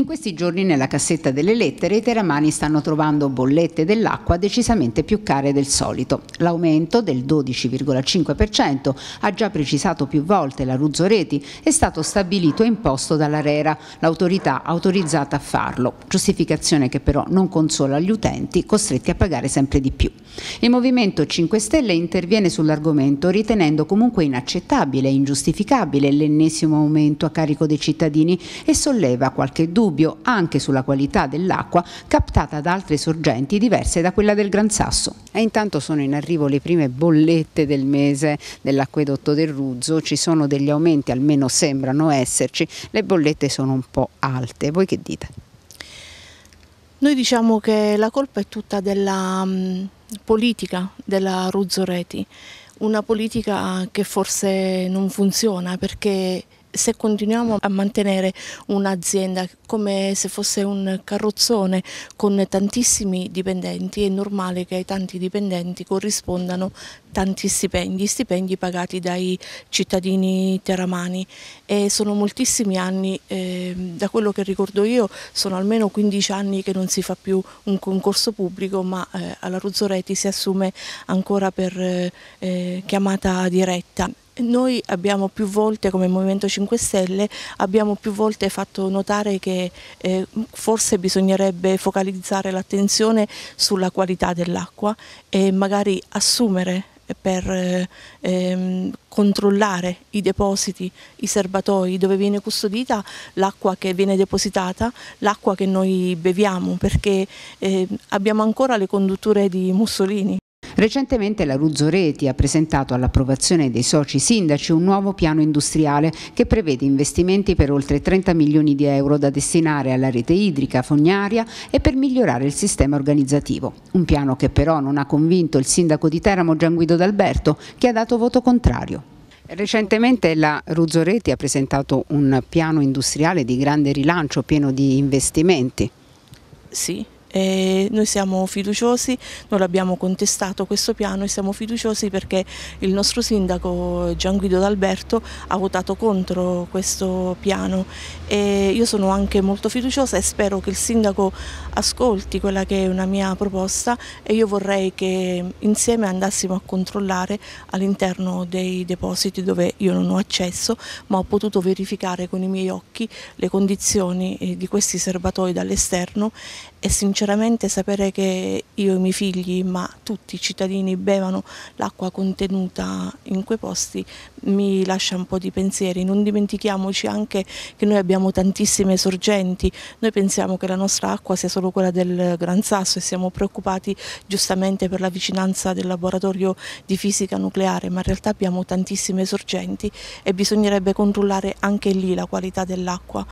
In questi giorni nella cassetta delle lettere i teramani stanno trovando bollette dell'acqua decisamente più care del solito. L'aumento del 12,5% ha già precisato più volte la Ruzzo Reti è stato stabilito e imposto dall'Arera, l'autorità autorizzata a farlo, giustificazione che però non consola gli utenti costretti a pagare sempre di più. Il Movimento 5 Stelle interviene sull'argomento ritenendo comunque inaccettabile e ingiustificabile l'ennesimo aumento a carico dei cittadini e solleva qualche dubbio dubbio anche sulla qualità dell'acqua captata da altre sorgenti diverse da quella del Gran Sasso. E intanto sono in arrivo le prime bollette del mese dell'acquedotto del Ruzzo, ci sono degli aumenti, almeno sembrano esserci, le bollette sono un po' alte. Voi che dite? Noi diciamo che la colpa è tutta della mm, politica della Ruzzo Reti, una politica che forse non funziona perché se continuiamo a mantenere un'azienda come se fosse un carrozzone con tantissimi dipendenti, è normale che ai tanti dipendenti corrispondano tanti stipendi, stipendi pagati dai cittadini teramani e sono moltissimi anni, eh, da quello che ricordo io sono almeno 15 anni che non si fa più un concorso pubblico ma eh, alla Ruzzoreti si assume ancora per eh, chiamata diretta. Noi abbiamo più volte, come Movimento 5 Stelle, abbiamo più volte fatto notare che eh, forse bisognerebbe focalizzare l'attenzione sulla qualità dell'acqua e magari assumere per eh, ehm, controllare i depositi, i serbatoi dove viene custodita l'acqua che viene depositata, l'acqua che noi beviamo, perché eh, abbiamo ancora le condutture di Mussolini. Recentemente la Ruzzo Reti ha presentato all'approvazione dei soci sindaci un nuovo piano industriale che prevede investimenti per oltre 30 milioni di euro da destinare alla rete idrica fognaria e per migliorare il sistema organizzativo. Un piano che però non ha convinto il sindaco di Teramo Gian Guido D'Alberto che ha dato voto contrario. Recentemente la Ruzzoreti ha presentato un piano industriale di grande rilancio pieno di investimenti. Sì, e noi siamo fiduciosi, non abbiamo contestato questo piano e siamo fiduciosi perché il nostro sindaco Gian Guido D'Alberto ha votato contro questo piano e io sono anche molto fiduciosa e spero che il sindaco ascolti quella che è una mia proposta e io vorrei che insieme andassimo a controllare all'interno dei depositi dove io non ho accesso ma ho potuto verificare con i miei occhi le condizioni eh, di questi serbatoi dall'esterno e sinceramente sinceramente sapere che io e i miei figli, ma tutti i cittadini, bevano l'acqua contenuta in quei posti mi lascia un po' di pensieri. Non dimentichiamoci anche che noi abbiamo tantissime sorgenti, noi pensiamo che la nostra acqua sia solo quella del Gran Sasso e siamo preoccupati giustamente per la vicinanza del laboratorio di fisica nucleare, ma in realtà abbiamo tantissime sorgenti e bisognerebbe controllare anche lì la qualità dell'acqua.